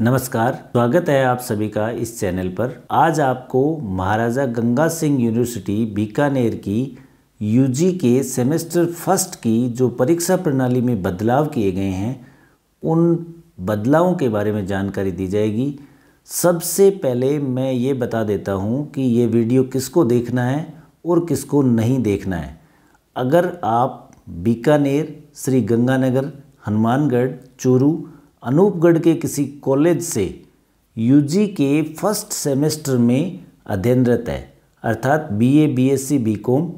नमस्कार स्वागत है आप सभी का इस चैनल पर आज आपको महाराजा गंगा सिंह यूनिवर्सिटी बीकानेर की यूजी के सेमेस्टर फर्स्ट की जो परीक्षा प्रणाली में बदलाव किए गए हैं उन बदलावों के बारे में जानकारी दी जाएगी सबसे पहले मैं ये बता देता हूँ कि ये वीडियो किसको देखना है और किसको नहीं देखना है अगर आप बीकानेर श्री गंगानगर हनुमानगढ़ चूरू अनूपगढ़ के किसी कॉलेज से यूजी के फर्स्ट सेमेस्टर में अध्ययनरत है अर्थात BA, BSc, BCom,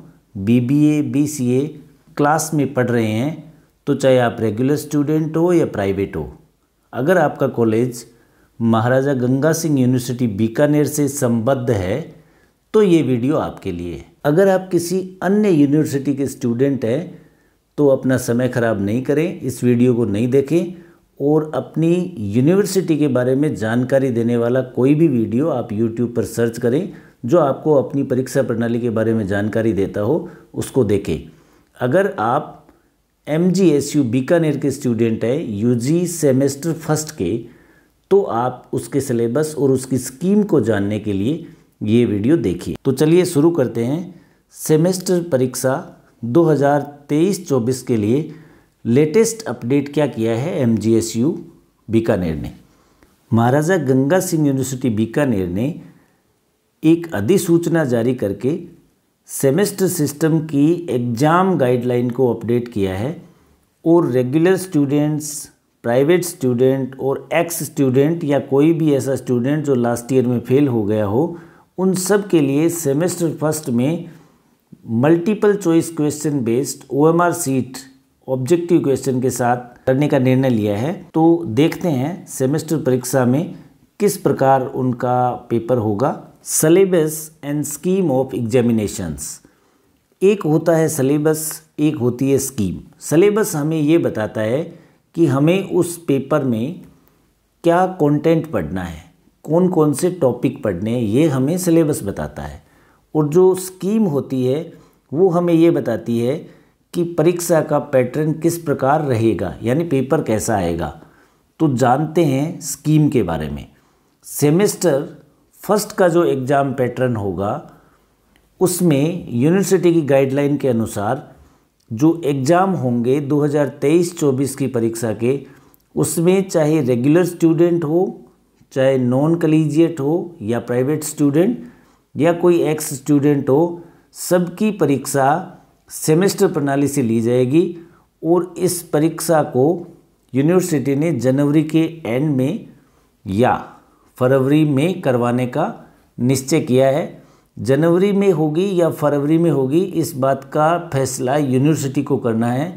BBA, BCA class में पढ़ रहे हैं तो चाहे आप रेगुलर स्टूडेंट हो या प्राइवेट हो अगर आपका कॉलेज महाराजा गंगा सिंह यूनिवर्सिटी बीकानेर से संबद्ध है तो ये वीडियो आपके लिए है अगर आप किसी अन्य यूनिवर्सिटी के स्टूडेंट हैं तो अपना समय ख़राब नहीं करें इस वीडियो को नहीं देखें और अपनी यूनिवर्सिटी के बारे में जानकारी देने वाला कोई भी वीडियो आप यूट्यूब पर सर्च करें जो आपको अपनी परीक्षा प्रणाली के बारे में जानकारी देता हो उसको देखें अगर आप M G S U Bikaner के स्टूडेंट हैं यू सेमेस्टर फर्स्ट के तो आप उसके सिलेबस और उसकी स्कीम को जानने के लिए ये वीडियो देखिए तो चलिए शुरू करते हैं सेमेस्टर परीक्षा 2023-24 के लिए लेटेस्ट अपडेट क्या किया है एम बीकानेर ने महाराजा गंगा सिंह यूनिवर्सिटी बीकानेर ने एक अधिसूचना जारी करके सेमेस्टर सिस्टम की एग्ज़ाम गाइडलाइन को अपडेट किया है और रेगुलर स्टूडेंट्स प्राइवेट स्टूडेंट और एक्स स्टूडेंट या कोई भी ऐसा स्टूडेंट जो लास्ट ईयर में फेल हो गया हो उन सब के लिए सेमेस्टर फर्स्ट में multiple choice question based OMR sheet objective question के साथ करने का निर्णय लिया है तो देखते हैं सेमेस्टर परीक्षा में किस प्रकार उनका पेपर होगा syllabus and scheme of examinations एक होता है सलेबस एक होती है स्कीम सलेबस हमें ये बताता है कि हमें उस पेपर में क्या कंटेंट पढ़ना है कौन कौन से टॉपिक पढ़ने हैं ये हमें सलेबस बताता है और जो स्कीम होती है वो हमें ये बताती है कि परीक्षा का पैटर्न किस प्रकार रहेगा यानी पेपर कैसा आएगा तो जानते हैं स्कीम के बारे में सेमेस्टर फर्स्ट का जो एग्ज़ाम पैटर्न होगा उसमें यूनिवर्सिटी की गाइडलाइन के अनुसार जो एग्ज़ाम होंगे 2023-24 की परीक्षा के उसमें चाहे रेगुलर स्टूडेंट हो चाहे नॉन कलीजिएट हो या प्राइवेट स्टूडेंट या कोई एक्स स्टूडेंट हो सबकी परीक्षा सेमेस्टर प्रणाली से ली जाएगी और इस परीक्षा को यूनिवर्सिटी ने जनवरी के एंड में या फरवरी में करवाने का निश्चय किया है जनवरी में होगी या फरवरी में होगी इस बात का फैसला यूनिवर्सिटी को करना है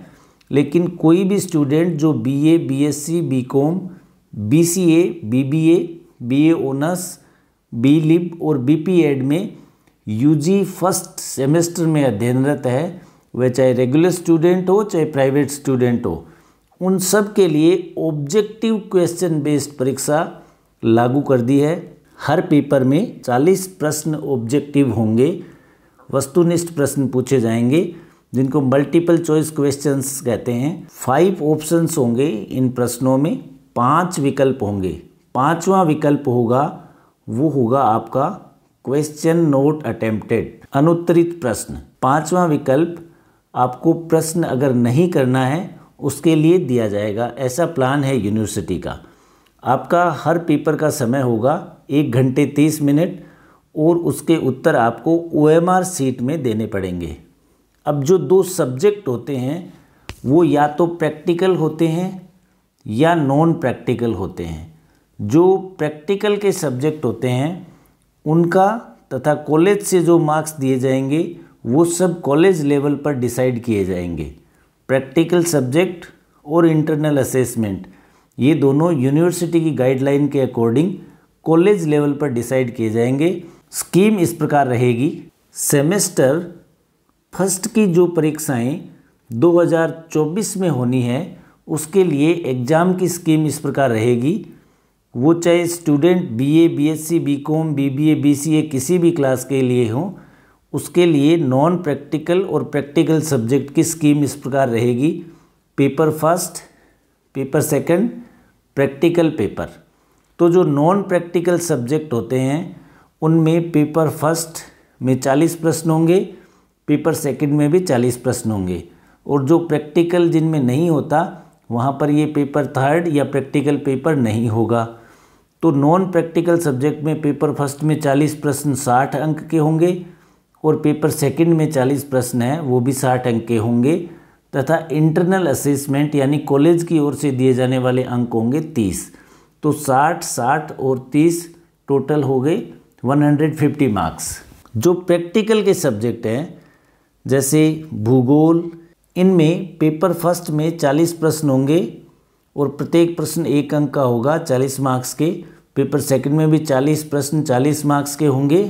लेकिन कोई भी स्टूडेंट जो BA, BSc, BCom, BCA, BBA, BA honours, B Lib और बीपीएड में यूजी फर्स्ट सेमेस्टर में अध्ययनरत है वह चाहे रेगुलर स्टूडेंट हो चाहे प्राइवेट स्टूडेंट हो उन सब के लिए ऑब्जेक्टिव क्वेश्चन बेस्ड परीक्षा लागू कर दी है हर पेपर में 40 प्रश्न ऑब्जेक्टिव होंगे वस्तुनिष्ठ प्रश्न पूछे जाएंगे जिनको मल्टीपल चॉइस क्वेश्चंस कहते हैं फाइव ऑप्शंस होंगे इन प्रश्नों में पांच विकल्प होंगे पांचवा विकल्प होगा वो होगा आपका क्वेश्चन नोट अटेम्प्टेड अनुत्तरित प्रश्न पांचवा विकल्प आपको प्रश्न अगर नहीं करना है उसके लिए दिया जाएगा ऐसा प्लान है यूनिवर्सिटी का आपका हर पेपर का समय होगा एक घंटे तीस मिनट और उसके उत्तर आपको ओ एम आर सीट में देने पड़ेंगे अब जो दो सब्जेक्ट होते हैं वो या तो प्रैक्टिकल होते हैं या नॉन प्रैक्टिकल होते हैं जो प्रैक्टिकल के सब्जेक्ट होते हैं उनका तथा कॉलेज से जो मार्क्स दिए जाएंगे वो सब कॉलेज लेवल पर डिसाइड किए जाएंगे प्रैक्टिकल सब्जेक्ट और इंटरनल असेसमेंट ये दोनों यूनिवर्सिटी की गाइडलाइन के अकॉर्डिंग कॉलेज लेवल पर डिसाइड किए जाएंगे स्कीम इस प्रकार रहेगी सेमेस्टर फर्स्ट की जो परीक्षाएं 2024 में होनी है उसके लिए एग्ज़ाम की स्कीम इस प्रकार रहेगी वो चाहे student BA BSc BCom BBA BCA किसी भी क्लास के लिए हों उसके लिए नॉन प्रैक्टिकल और प्रैक्टिकल सब्जेक्ट की स्कीम इस प्रकार रहेगी paper first paper second practical paper तो जो नॉन प्रैक्टिकल सब्जेक्ट होते हैं उनमें पेपर फर्स्ट में चालीस प्रश्न होंगे पेपर सेकंड में भी चालीस प्रश्न होंगे और जो प्रैक्टिकल जिनमें नहीं होता वहाँ पर ये पेपर थर्ड या प्रैक्टिकल पेपर नहीं होगा तो नॉन प्रैक्टिकल सब्जेक्ट में पेपर फर्स्ट में चालीस प्रश्न साठ अंक के होंगे और पेपर सेकंड में चालीस प्रश्न हैं वो भी साठ अंक के होंगे तथा इंटरनल असेसमेंट यानी कॉलेज की ओर से दिए जाने वाले अंक होंगे तीस तो साठ साठ और तीस टोटल हो गए वन हंड्रेड फिफ्टी मार्क्स जो प्रैक्टिकल के सब्जेक्ट हैं जैसे भूगोल इनमें पेपर फर्स्ट में चालीस प्रश्न होंगे और प्रत्येक प्रश्न एक अंक का होगा चालीस मार्क्स के पेपर सेकंड में भी 40 प्रश्न 40 मार्क्स के होंगे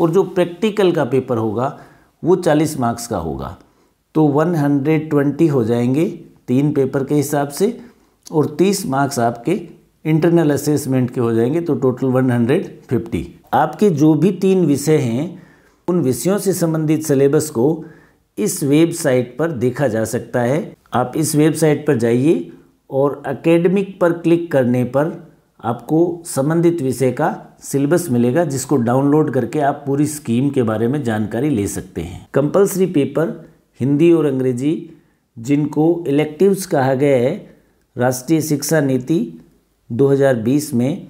और जो प्रैक्टिकल का पेपर होगा वो 40 मार्क्स का होगा तो 120 हो जाएंगे तीन पेपर के हिसाब से और 30 मार्क्स आपके इंटरनल असेसमेंट के हो जाएंगे तो टोटल 150 आपके जो भी तीन विषय हैं उन विषयों से संबंधित सिलेबस को इस वेबसाइट पर देखा जा सकता है आप इस वेबसाइट पर जाइए और अकेडमिक पर क्लिक करने पर आपको संबंधित विषय का सिलेबस मिलेगा जिसको डाउनलोड करके आप पूरी स्कीम के बारे में जानकारी ले सकते हैं कंपलसरी पेपर हिंदी और अंग्रेजी जिनको इलेक्टिव्स कहा गया है राष्ट्रीय शिक्षा नीति 2020 में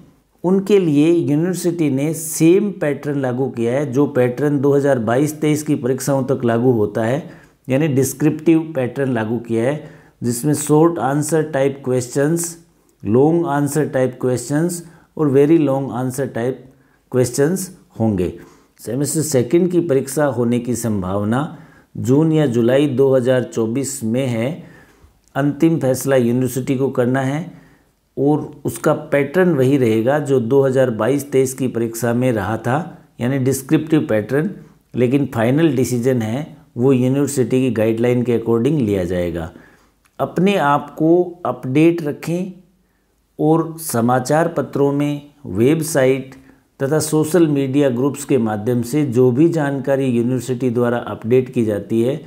उनके लिए यूनिवर्सिटी ने सेम पैटर्न लागू किया है जो पैटर्न 2022-23 की परीक्षाओं तक लागू होता है यानी डिस्क्रिप्टिव पैटर्न लागू किया है जिसमें short answer type questions long answer type questions और very long answer type questions होंगे सेमेस्टर सेकंड की परीक्षा होने की संभावना जून या जुलाई 2024 में है अंतिम फैसला यूनिवर्सिटी को करना है और उसका पैटर्न वही रहेगा जो 2022-23 की परीक्षा में रहा था यानी डिस्क्रिप्टिव पैटर्न लेकिन फाइनल डिसीजन है वो यूनिवर्सिटी की गाइडलाइन के अकॉर्डिंग लिया जाएगा अपने आप को अपडेट रखें और समाचार पत्रों में वेबसाइट तथा सोशल मीडिया ग्रुप्स के माध्यम से जो भी जानकारी यूनिवर्सिटी द्वारा अपडेट की जाती है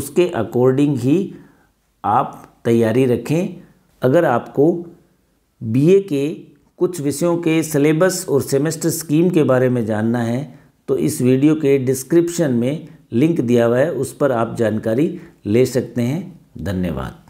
उसके अकॉर्डिंग ही आप तैयारी रखें अगर आपको बीए के कुछ विषयों के सिलेबस और सेमेस्टर स्कीम के बारे में जानना है तो इस वीडियो के डिस्क्रिप्शन में लिंक दिया हुआ है उस पर आप जानकारी ले सकते हैं धन्यवाद